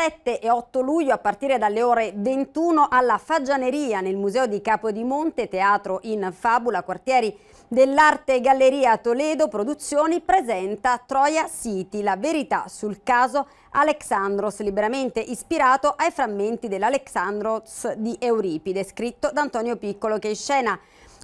7 e 8 luglio a partire dalle ore 21 alla Faggianeria nel Museo di Capodimonte, teatro in Fabula, quartieri dell'Arte e Galleria Toledo Produzioni presenta Troia City, la verità sul caso Alexandros, liberamente ispirato ai frammenti dell'Alexandros di Euripide, scritto da Antonio Piccolo che in scena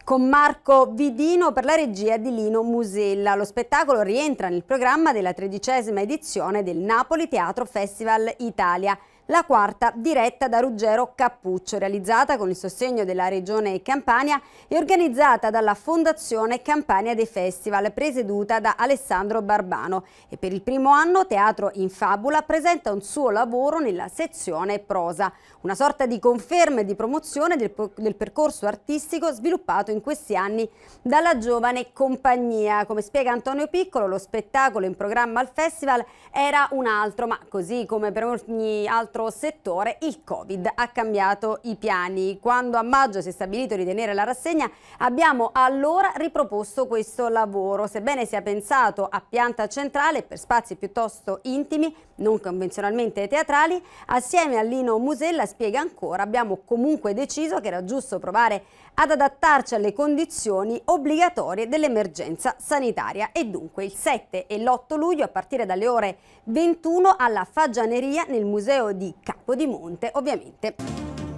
con Marco Vidino per la regia di Lino Musella. Lo spettacolo rientra nel programma della tredicesima edizione del Napoli Teatro Festival Italia la quarta diretta da Ruggero Cappuccio, realizzata con il sostegno della Regione Campania e organizzata dalla Fondazione Campania dei Festival, presieduta da Alessandro Barbano. E per il primo anno Teatro in Fabula presenta un suo lavoro nella sezione prosa, una sorta di conferma e di promozione del, del percorso artistico sviluppato in questi anni dalla giovane compagnia. Come spiega Antonio Piccolo, lo spettacolo in programma al festival era un altro, ma così come per ogni altro nostro settore il Covid ha cambiato i piani. Quando a maggio si è stabilito di tenere la rassegna abbiamo allora riproposto questo lavoro. Sebbene sia pensato a pianta centrale per spazi piuttosto intimi, non convenzionalmente teatrali, assieme a Lino Musella spiega ancora abbiamo comunque deciso che era giusto provare ad adattarci alle condizioni obbligatorie dell'emergenza sanitaria e dunque il 7 e l'8 luglio a partire dalle ore 21 alla Fagianeria nel museo di di Capodimonte, ovviamente.